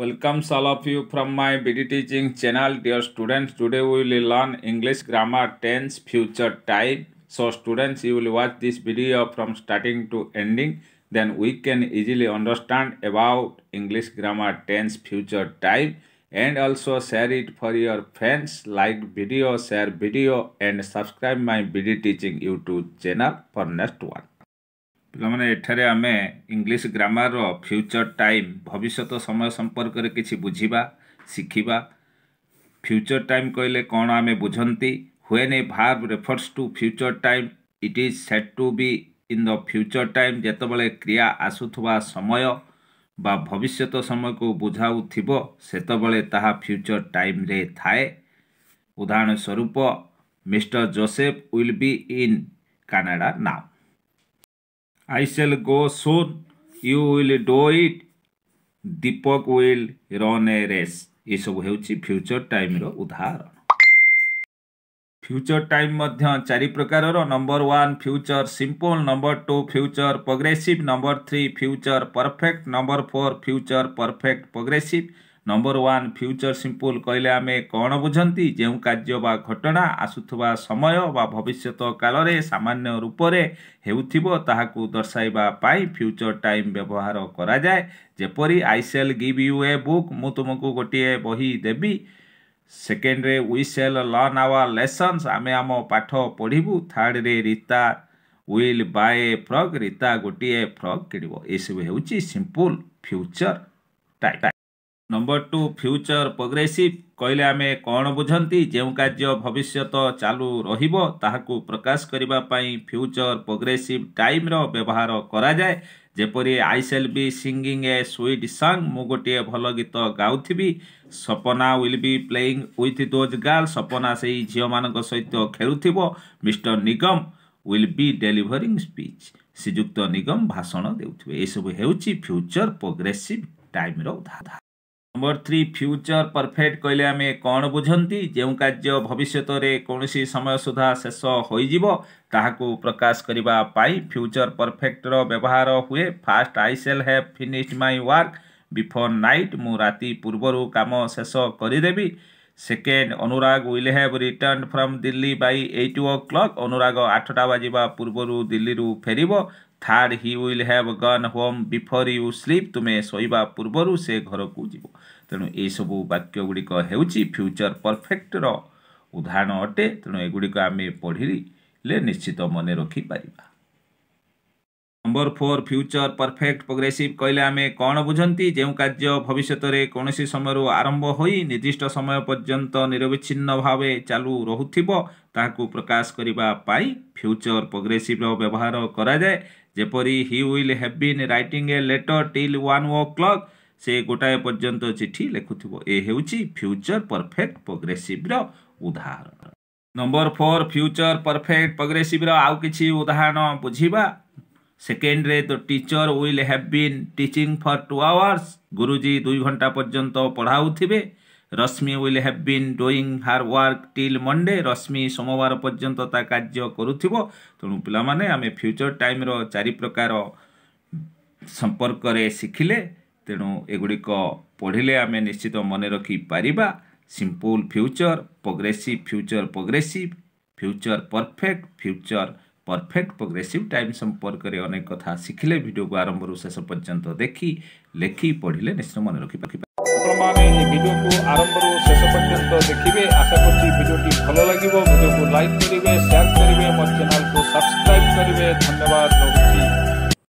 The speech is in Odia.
Welcome all of you from my BD Teaching channel. Dear students, today we will learn English grammar tense future type. So students, you will watch this video from starting to ending. Then we can easily understand about English grammar tense future type. And also share it for your friends. Like video, share video and subscribe my BD Teaching YouTube channel for next one. ପିଲାମାନେ ଏଠାରେ ଆମେ ଇଂଲିଶ ଗ୍ରାମାରର ଫ୍ୟୁଚର ଟାଇମ୍ ଭବିଷ୍ୟତ ସମୟ ସମ୍ପର୍କରେ କିଛି ବୁଝିବା ଶିଖିବା ଫ୍ୟୁଚର ଟାଇମ୍ କହିଲେ କ'ଣ ଆମେ ବୁଝନ୍ତି when a verb refers to future time it is set to be in the future time ଯେତେବେଳେ କ୍ରିୟା ଆସୁଥିବା ସମୟ ବା ଭବିଷ୍ୟତ ସମୟକୁ ବୁଝାଉଥିବ ସେତେବେଳେ ତାହା ଫ୍ୟୁଚର ଟାଇମ୍ରେ ଥାଏ ଉଦାହରଣ ସ୍ୱରୂପ mister Joseph will be in Canada now I shall go soon. You will do it. Deepak will run a race ଏସବୁ ହେଉଛି ଫ୍ୟୁଚର୍ ଟାଇମ୍ର ଉଦାହରଣ ଫ୍ୟୁଚର୍ ଟାଇମ୍ ମଧ୍ୟ ଚାରି ପ୍ରକାରର number one future simple number two future progressive number three future perfect number four future perfect progressive number one future simple କହିଲେ ଆମେ କ'ଣ ବୁଝନ୍ତି ଯେଉଁ କାର୍ଯ୍ୟ ବା ଘଟଣା ଆସୁଥିବା ସମୟ ବା ଭବିଷ୍ୟତ କାଳରେ ସାମାନ୍ୟ ରୂପରେ ହେଉଥିବ ତାହାକୁ ଦର୍ଶାଇବା ପାଇଁ ଫ୍ୟୁଚର ଟାଇମ୍ ବ୍ୟବହାର କରାଯାଏ ଯେପରି I shall give you a book ମୁଁ ତୁମକୁ ଗୋଟିଏ ବହି ଦେବି ସେକେଣ୍ଡରେ we shall learn our lessons ଆମେ ଆମ ପାଠ ପଢ଼ିବୁ ଥାର୍ଡ଼ରେ Rita will buy a frock Rita ଗୋଟିଏ ଫ୍ରକ୍ କିଣିବ ଏସବୁ ହେଉଛି simple future time number two future progressive କହିଲେ ଆମେ କ'ଣ ବୁଝନ୍ତି ଯେଉଁ କାର୍ଯ୍ୟ ଭବିଷ୍ୟତ ଚାଲୁ ରହିବ ତାହାକୁ ପ୍ରକାଶ କରିବା ପାଇଁ ଫ୍ୟୁଚର ପ୍ରୋଗ୍ରେସିଭ ଟାଇମ୍ର ବ୍ୟବହାର କରାଯାଏ ଯେପରି ଆଇସେଲ୍ ବି ସିଙ୍ଗିଂ ଏ ସୁଇଟ୍ ସଙ୍ଗ ମୁଁ ଗୋଟିଏ ଭଲ ଗୀତ ଗାଉଥିବି Sapna will be playing with those girl Sapna ସେଇ ଝିଅମାନଙ୍କ ସହିତ ଖେଳୁଥିବ mister Nigam will be delivering speech ଶ୍ରୀଯୁକ୍ତ ନିଗମ ଭାଷଣ ଦେଉଥିବେ ଏସବୁ ହେଉଛି ଫ୍ୟୁଚର ପ୍ରୋଗ୍ରେସିଭ ଟାଇମ୍ର ଉଦାହରଣ ନମ୍ବର ଥ୍ରୀ ଫ୍ୟୁଚର୍ ପରଫେକ୍ଟ କହିଲେ ଆମେ କ'ଣ ବୁଝନ୍ତି ଯେଉଁ କାର୍ଯ୍ୟ ଭବିଷ୍ୟତରେ କୌଣସି ସମୟ ସୁଦ୍ଧା ଶେଷ ହୋଇଯିବ ତାହାକୁ ପ୍ରକାଶ କରିବା ପାଇଁ ଫ୍ୟୁଚର୍ ପରଫେକ୍ଟର ବ୍ୟବହାର ହୁଏ first I shall have finished my work before night ମୁଁ ରାତି ପୂର୍ବରୁ କାମ ଶେଷ କରିଦେବି second Anurag will have return from Delhi by eight o'clock Anurag ଆଠଟା ବାଜିବା ପୂର୍ବରୁ ଦିଲ୍ଲୀରୁ ଫେରିବ third he will have gone home before you sleep ତୁମେ ଶୋଇବା ପୂର୍ବରୁ ସେ ଘରକୁ ଯିବ ତେଣୁ ଏହିସବୁ ବାକ୍ୟଗୁଡ଼ିକ ହେଉଛି ଫ୍ୟୁଚର୍ ପରଫେକ୍ଟର ଉଦାହରଣ ଅଟେ ତେଣୁ ଏଗୁଡ଼ିକ ଆମେ ପଢ଼ିଲେ ନିଶ୍ଚିତ ମନେ ରଖିପାରିବା number four future perfect progressive କହିଲେ ଆମେ କ'ଣ ବୁଝନ୍ତି ଯେଉଁ କାର୍ଯ୍ୟ ଭବିଷ୍ୟତରେ କୌଣସି ସମୟରୁ ଆରମ୍ଭ ହୋଇ ନିର୍ଦ୍ଦିଷ୍ଟ ସମୟ ପର୍ଯ୍ୟନ୍ତ ନିରବିଚ୍ଛିନ୍ନ ଭାବେ ଚାଲୁ ରହୁଥିବ ତାହାକୁ ପ୍ରକାଶ କରିବା ପାଇଁ ଫ୍ୟୁଚର୍ ପ୍ରୋଗ୍ରେସିଭ୍ର ବ୍ୟବହାର କରାଯାଏ ଯେପରି he will have been writing a letter till one o'clock ସେ ଗୋଟାଏ ପର୍ଯ୍ୟନ୍ତ ଚିଠି ଲେଖୁଥିବ ଏ ହେଉଛି ଫ୍ୟୁଚର୍ ପରଫେକ୍ଟ ପ୍ରୋଗ୍ରେସିଭ୍ର ଉଦାହରଣ ନମ୍ବର ଫୋର୍ ଫ୍ୟୁଚର୍ ପରଫେକ୍ଟ ପ୍ରୋଗ୍ରେସିଭ୍ର ଆଉ କିଛି ଉଦାହରଣ ବୁଝିବା ସେକେଣ୍ଡରେ ତ teacher will have been teaching for two hours ଗୁରୁଜୀ ଦୁଇ ଘଣ୍ଟା ପର୍ଯ୍ୟନ୍ତ ପଢ଼ାଉଥିବେ Rashmi will have been doing her work till Monday Rashmi ସୋମବାର ପର୍ଯ୍ୟନ୍ତ ତା କାର୍ଯ୍ୟ କରୁଥିବ ତେଣୁ ପିଲାମାନେ ଆମେ ଫ୍ୟୁଚର୍ ଟାଇମ୍ର ଚାରି ପ୍ରକାର ସମ୍ପର୍କରେ ଶିଖିଲେ ତେଣୁ ଏଗୁଡ଼ିକ ପଢ଼ିଲେ ଆମେ ନିଶ୍ଚିତ ମନେ ରଖିପାରିବା simple future progressive future progressive future perfect future perfect progressive time ସମ୍ପର୍କରେ ଅନେକ କଥା ଶିଖିଲେ ଭିଡ଼ିଓକୁ ଆରମ୍ଭରୁ ଶେଷ ପର୍ଯ୍ୟନ୍ତ ଦେଖି ଲେଖି ପଢ଼ିଲେ ନିଶ୍ଚିତ ମନେ ରଖିପାରିବା অপৰমা মই নিবিডোক আৰম্ভৰ শেষ পৰ্যন্ত দেখিবে আশা কৰি এই ভিডিওটি ভাল লাগিব তোক লাইক কৰিবে শেয়ার কৰিবে আমাৰ চেনেলক সাবস্ক্রাইব কৰিবে ধন্যবাদ